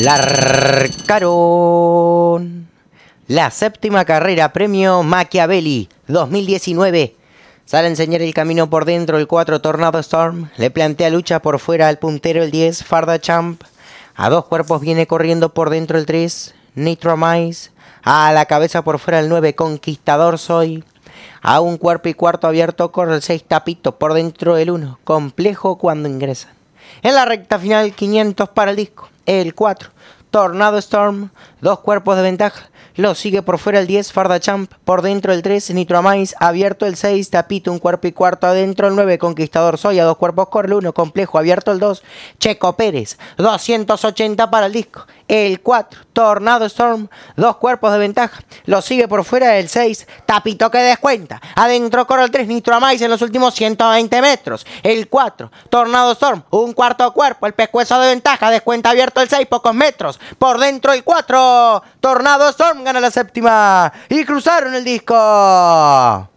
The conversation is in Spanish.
Larcaron la séptima carrera Premio Machiavelli 2019. Sale a enseñar el camino por dentro el 4 Tornado Storm. Le plantea lucha por fuera al puntero el 10 Farda Champ. A dos cuerpos viene corriendo por dentro el 3 Mice. A la cabeza por fuera el 9 Conquistador Soy. A un cuerpo y cuarto abierto corre el 6 Tapito por dentro el 1. Complejo cuando ingresan en la recta final, 500 para el disco. El 4, Tornado Storm, dos cuerpos de ventaja. Lo sigue por fuera el 10, Farda Champ. Por dentro el 3, Nitro nitroamais Abierto el 6, Tapito, un cuerpo y cuarto adentro. El 9, Conquistador Soya. Dos cuerpos corre 1, Complejo. Abierto el 2, Checo Pérez. 280 para el disco. El 4, Tornado Storm, dos cuerpos de ventaja. Lo sigue por fuera del 6, Tapito que descuenta. Adentro corre el 3, Nitro Amais en los últimos 120 metros. El 4, Tornado Storm, un cuarto cuerpo. El pescuezo de ventaja, descuenta abierto el 6, pocos metros. Por dentro el 4, Tornado Storm gana la séptima. Y cruzaron el disco.